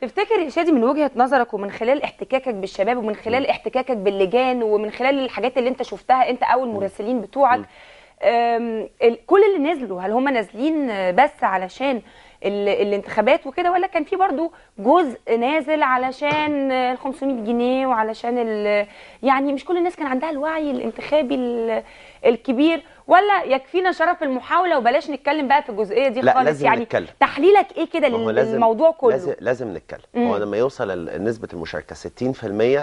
تفتكر يا شادي من وجهه نظرك ومن خلال احتكاكك بالشباب ومن خلال احتكاكك باللجان ومن خلال الحاجات اللي انت شفتها انت او المراسلين بتوعك كل اللي نزلوا هل هم نازلين بس علشان الانتخابات وكده ولا كان في برضو جزء نازل علشان ال 500 جنيه وعلشان ال يعني مش كل الناس كان عندها الوعي الانتخابي الكبير ولا يكفينا شرف المحاوله وبلاش نتكلم بقى في الجزئيه دي لا خالص لازم يعني نتكلم. تحليلك ايه كده للموضوع كله لازم لازم نتكلم هو لما يوصل نسبه المشاركه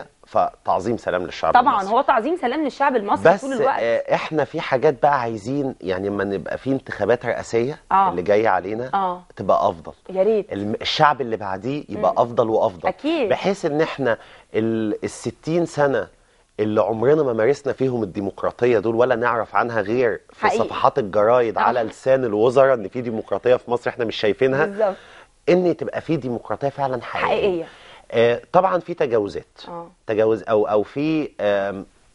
60% فتعظيم سلام للشعب طبعا المصري. هو تعظيم سلام للشعب المصري بس طول الوقت بس آه، احنا في حاجات بقى عايزين يعني لما نبقى في انتخابات رئاسيه آه. اللي جايه علينا آه. تبقى افضل يا ريت الشعب اللي بعديه يبقى م. افضل وافضل اكيد بحيث ان احنا ال 60 سنه اللي عمرنا ما مارسنا فيهم الديمقراطيه دول ولا نعرف عنها غير في حقيقي. صفحات الجرايد أوه. على لسان الوزراء ان في ديمقراطيه في مصر احنا مش شايفينها بالظبط ان تبقى في ديمقراطيه فعلا حقيقيه, حقيقية. آه، طبعا في تجاوزات آه. تجاوز او او في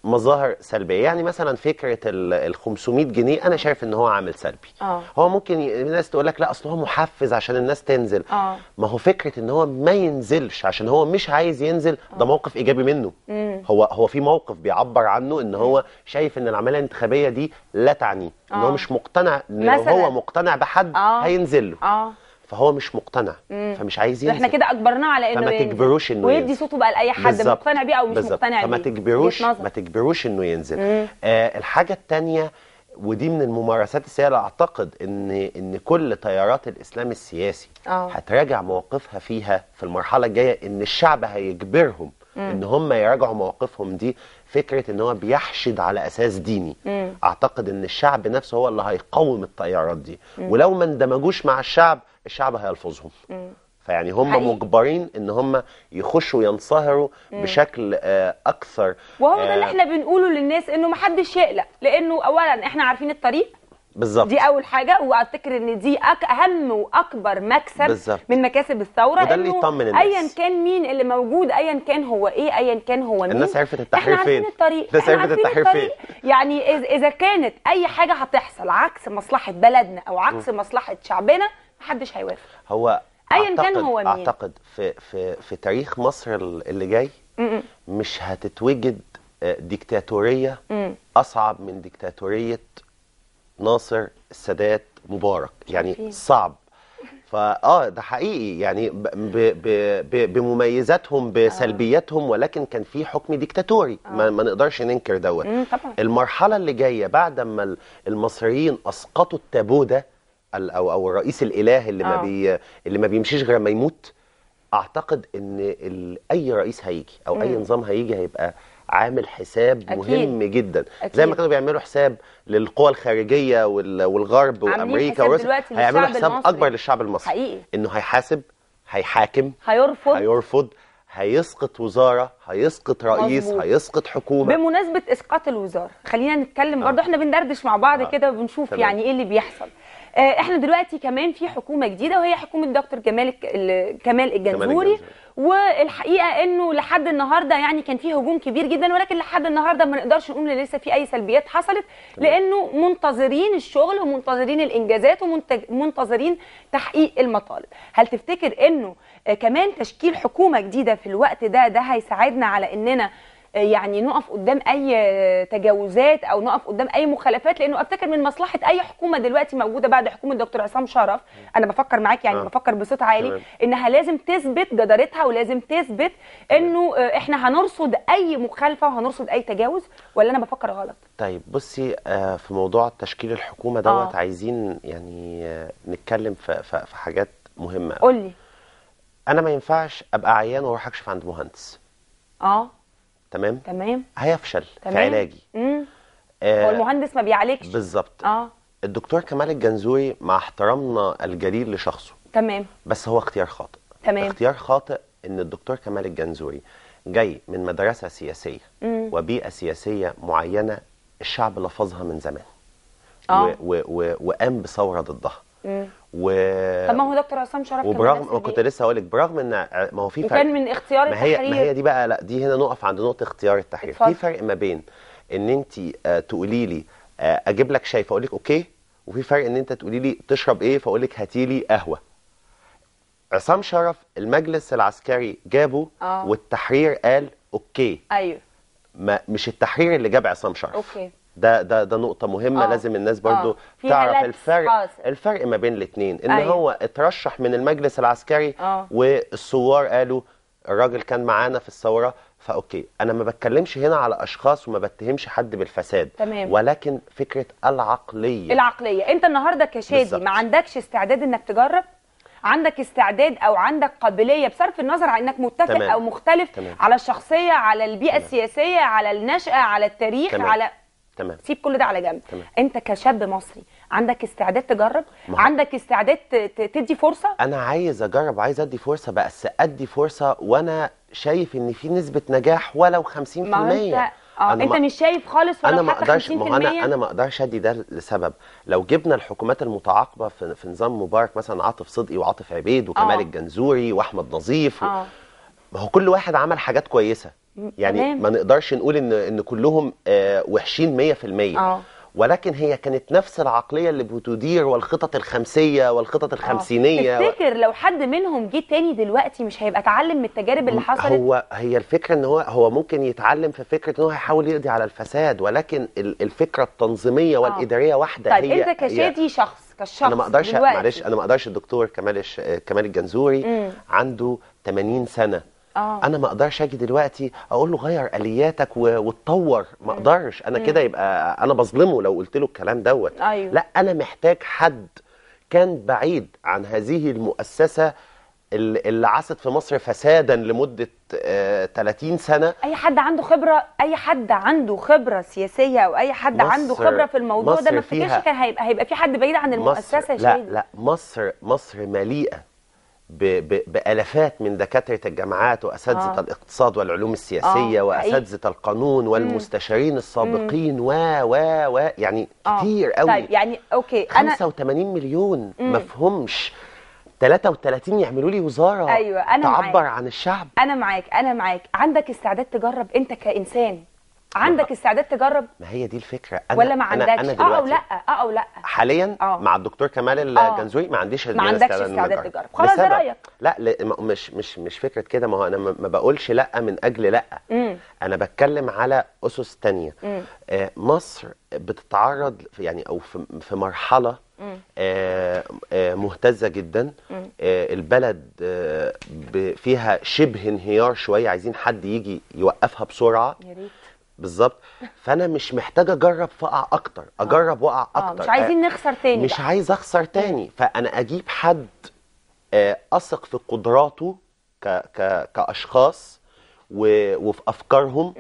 مظاهر سلبيه يعني مثلا فكره ال 500 جنيه انا شايف ان هو عامل سلبي أوه. هو ممكن الناس تقول لك لا اصل هو محفز عشان الناس تنزل أوه. ما هو فكره ان هو ما ينزلش عشان هو مش عايز ينزل أوه. ده موقف ايجابي منه مم. هو هو في موقف بيعبر عنه ان هو شايف ان العمليه الانتخابيه دي لا تعنيه ان هو آه. مش مقتنع ان هو مقتنع بحد هينزل له فهو مش مقتنع مم. فمش عايز ينزل احنا كده اجبرناه على انه فما تجبروش انه ويدي صوته بقى لاي حد بالزبط. مقتنع بيه او مش بالزبط. مقتنع بيه فما تجبروش ما تجبروش انه ينزل آه الحاجه الثانيه ودي من الممارسات السيئه اعتقد ان ان كل تيارات الاسلام السياسي آه. هتراجع مواقفها فيها في المرحله الجايه ان الشعب هيجبرهم مم. ان هم يراجعوا مواقفهم دي فكره ان هو بيحشد على اساس ديني مم. اعتقد ان الشعب نفسه هو اللي هيقوم التيارات دي مم. ولو ما اندمجوش مع الشعب الشعب هيلفظهم فيعني هم حقيقي. مجبرين ان هم يخشوا ينصهروا مم. بشكل آه، اكثر وهو ده اللي آه، احنا بنقوله للناس انه محدش يقلق لانه اولا احنا عارفين الطريق بالظبط دي اول حاجه وافتكر ان دي أك... اهم واكبر مكسب بالزبط. من مكاسب الثوره وده اللي يطمن الناس ايا كان مين اللي موجود ايا كان هو ايه ايا كان هو مين الناس عرفت التحرير فين الطريق الناس عرفت التحرير فين يعني اذا كانت اي حاجه هتحصل عكس مصلحه بلدنا او عكس م. مصلحه شعبنا محدش هيوافق هو ايا كان هو مين اعتقد في في في تاريخ مصر اللي جاي م -م. مش هتتوجد آه، ديكتاتوريه اصعب من ديكتاتوريه ناصر السادات مبارك يعني صعب فاه ده حقيقي يعني ب ب ب بمميزاتهم آه. بسلبياتهم ولكن كان في حكم ديكتاتوري آه. ما, ما نقدرش ننكر دوت المرحله اللي جايه بعد ما المصريين اسقطوا التابو ده او او الرئيس الاله اللي ما آه. بي اللي ما بيمشيش غير ما يموت اعتقد ان اي رئيس هيجي او اي نظام هيجي هيبقى عامل حساب أكيد. مهم جدا أكيد. زي ما كانوا بيعملوا حساب للقوى الخارجيه والغرب وامريكا وروسيا هيعملوا حساب المصري. اكبر للشعب المصري حقيقي. انه هيحاسب هيحاكم هيرفض هيرفض هيسقط وزاره هيسقط رئيس مزبوط. هيسقط حكومه بمناسبه اسقاط الوزاره خلينا نتكلم آه. برضه احنا بندردش مع بعض آه. كده وبنشوف يعني ايه اللي بيحصل آه، احنا دلوقتي كمان في حكومه جديده وهي حكومه دكتور جمال كمال الجنزوري والحقيقه انه لحد النهارده يعني كان في هجوم كبير جدا ولكن لحد النهارده ما نقدرش نقول ان لسه في اي سلبيات حصلت لانه منتظرين الشغل ومنتظرين الانجازات ومنتظرين تحقيق المطالب هل تفتكر انه آه، كمان تشكيل حكومه جديده في الوقت ده ده هيساعدنا على اننا يعني نقف قدام اي تجاوزات او نقف قدام اي مخالفات لانه افتكر من مصلحه اي حكومه دلوقتي موجوده بعد حكومه دكتور عصام شرف انا بفكر معاك يعني آه. بفكر بصوت عالي انها لازم تثبت جدارتها ولازم تثبت انه احنا هنرصد اي مخالفه وهنرصد اي تجاوز ولا انا بفكر غلط طيب بصي آه، في موضوع تشكيل الحكومه دوت آه. عايزين يعني آه، نتكلم في حاجات مهمه قول لي انا ما ينفعش ابقى عيان واروح اكشف عند مهندس اه تمام تمام هيفشل تمام. في علاجي امم آه هو المهندس ما بيعالجش بالظبط اه الدكتور كمال الجنزوري مع احترامنا الجليل لشخصه تمام بس هو اختيار خاطئ تمام اختيار خاطئ ان الدكتور كمال الجنزوري جاي من مدرسه سياسيه مم. وبيئه سياسيه معينه الشعب لفظها من زمان آه. وقام بثوره ضدها مم. و طب ما هو دكتور عصام شرف وبرغم كنت لسه هقول لك برغم ان ما هو في فرق وكان من اختيار ما هي التحرير ما هي دي بقى لا دي هنا نقف عند نقطه اختيار التحرير في فرق ما بين ان انت آه، تقولي لي آه، اجيب لك شاي فاقول لك اوكي وفي فرق ان انت تقولي لي تشرب ايه فاقول لك هاتي لي قهوه عصام شرف المجلس العسكري جابه آه. والتحرير قال اوكي ايوه ما مش التحرير اللي جاب عصام شرف اوكي ده ده ده نقطه مهمه آه. لازم الناس برضو آه. تعرف الفرق حاصل. الفرق ما بين الاثنين ان أيوه. هو اترشح من المجلس العسكري آه. والثوار قالوا الراجل كان معانا في الثوره فاوكي انا ما بتكلمش هنا على اشخاص وما بتهمش حد بالفساد تمام. ولكن فكره العقليه العقليه انت النهارده كشادي بالزبط. ما عندكش استعداد انك تجرب عندك استعداد او عندك قابليه بصرف النظر عن انك متفق تمام. او مختلف تمام. على الشخصيه على البيئه تمام. السياسيه على النشاه على التاريخ تمام. على تمام سيب كل ده على جنب تمام. انت كشاب مصري عندك استعداد تجرب مه. عندك استعداد تدي فرصه انا عايز اجرب عايز ادي فرصه بس ادي فرصه وانا شايف ان في نسبه نجاح ولو 50% ما انت اه انت مش شايف خالص ولا انا ما اقدرش ما انا انا ما اقدرش ادي ده لسبب لو جبنا الحكومات المتعاقبه في, في نظام مبارك مثلا عاطف صدقي وعاطف عبيد وكمال أوه. الجنزوري واحمد نظيف و... آه. ما هو كل واحد عمل حاجات كويسه يعني تمام. ما نقدرش نقول ان ان كلهم آه، وحشين 100% اه ولكن هي كانت نفس العقليه اللي بتدير والخطط الخمسيه والخطط آه. الخمسينيه تفتكر و... لو حد منهم جه تاني دلوقتي مش هيبقى اتعلم من التجارب اللي حصلت هو هي الفكره ان هو هو ممكن يتعلم في فكره ان هو هيحاول يقضي على الفساد ولكن الفكره التنظيميه آه. والاداريه واحده طيب هي انت كشادي هي... شخص كشخص انا ما اقدرش معلش انا ما اقدرش الدكتور كمال كمال الجنزوري مم. عنده 80 سنه أوه. انا ما اقدرش اجي دلوقتي اقول له غير الياتك وتطور ما اقدرش انا كده يبقى انا بظلمه لو قلت له الكلام دوت أيوه. لا انا محتاج حد كان بعيد عن هذه المؤسسه اللي عاصت في مصر فسادا لمده 30 آه، سنه اي حد عنده خبره اي حد عنده خبره سياسيه او اي حد عنده خبره في الموضوع ده ما افتكرش كان هيبقى هيبقى في حد بعيد عن المؤسسه شيء لا لا مصر مصر مليئه بالافات من دكاتره الجامعات واساتذه آه. الاقتصاد والعلوم السياسيه آه. واساتذه القانون والمستشارين السابقين و و و يعني آه. كتير قوي طيب يعني اوكي 85 أنا... مليون مفهومش 33 يعملوا لي وزاره ايوه انا تعبر معاك. عن الشعب انا معاك انا معاك عندك استعداد تجرب انت كانسان عندك استعداد تجرب ما هي دي الفكره انا ولا ما عندكش أنا اه او لا اه او لا حاليا أوه. مع الدكتور كمال آه. الجنزوي ما عنديش ما عندكش استعداد تجرب خلاص ده رايك لا مش مش مش فكره كده ما هو انا ما بقولش لا من اجل لا مم. انا بتكلم على اسس ثانيه آه مصر بتتعرض يعني او في, في مرحله آه آه مهتزه جدا آه البلد آه، فيها شبه انهيار شويه عايزين حد يجي يوقفها بسرعه بالظبط فانا مش محتاجه اجرب فاقع اكتر اجرب واقع آه، اكتر مش عايزين نخسر تاني مش بقى. عايز اخسر تاني فانا اجيب حد آه، اثق في قدراته ك ك كاشخاص وفي افكارهم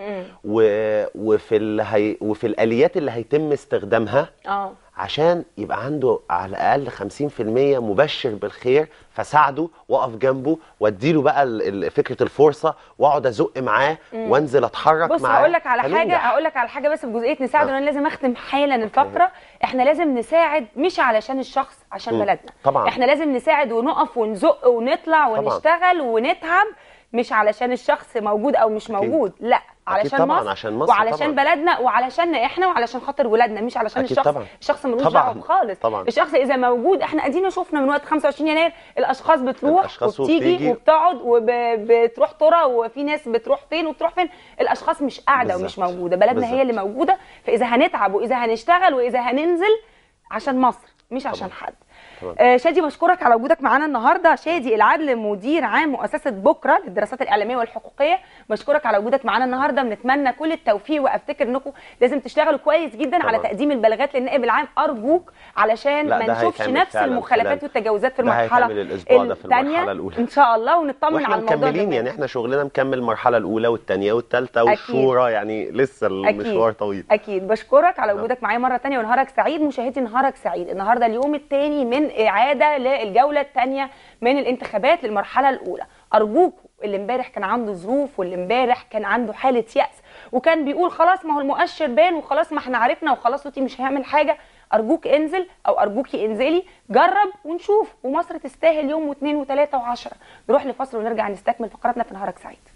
وفي هي... وفي الاليات اللي هيتم استخدامها اه عشان يبقى عنده على الاقل 50% مبشر بالخير فساعده واقف جنبه واديله بقى فكره الفرصه واقعد ازق معاه وانزل اتحرك بص معاه بص هقول لك على حاجه هقول لك على حاجه بس بجزئيه نساعده آه. انا لازم اختم حالا الفقره احنا لازم نساعد مش علشان الشخص عشان مم. بلدنا طبعا احنا لازم نساعد ونقف ونزق ونطلع ونشتغل طبعًا. ونتعب مش علشان الشخص موجود او مش موجود لا علشان طبعًا مصر عشان مصر وعلشان طبعًا. بلدنا وعلشان احنا وعلشان خاطر ولادنا مش علشان الشخص طبعًا. الشخص ملوش دعوه خالص طبعًا. الشخص اذا موجود احنا ادينا شفنا من وقت 25 يناير الاشخاص بتروح الأشخاص وبتيجي وبتيجي. وبتقعد وبتروح ترى وفي ناس بتروح فين وبتروح فين الاشخاص مش قاعده ومش موجوده بلدنا بالزبط. هي اللي موجوده فاذا هنتعب واذا هنشتغل واذا هننزل عشان مصر مش عشان طبعًا. حد آه شادي بشكرك على وجودك معانا النهارده شادي العدل مدير عام مؤسسه بكره للدراسات الاعلاميه والحقوقيه بشكرك على وجودك معانا النهارده بنتمنى كل التوفيق وافتكر انكم لازم تشتغلوا كويس جدا طبعا. على تقديم البلاغات للنائب العام ارجوك علشان ما نشوفش نفس المخالفات والتجاوزات في المرحله الثانيه ان شاء الله ونطمن على الموضوع مكملين يعني احنا شغلنا مكمل المرحله الاولى والثانيه والثالثه والشورى يعني لسه المشوار طويل اكيد بشكرك على وجودك معايا مره ثانيه ونهارك سعيد مشاهدي نهارك سعيد النهارده اليوم الثاني من اعاده للجوله الثانيه من الانتخابات للمرحله الاولى ارجوكم اللي امبارح كان عنده ظروف واللي امبارح كان عنده حاله ياس وكان بيقول خلاص ما هو المؤشر بان وخلاص ما احنا عرفنا وخلاص صوتي مش هيعمل حاجه ارجوك انزل او ارجوكي انزلي جرب ونشوف ومصر تستاهل يوم واثنين وثلاثه وعشره نروح لفصل ونرجع نستكمل فقراتنا في نهارك سعيد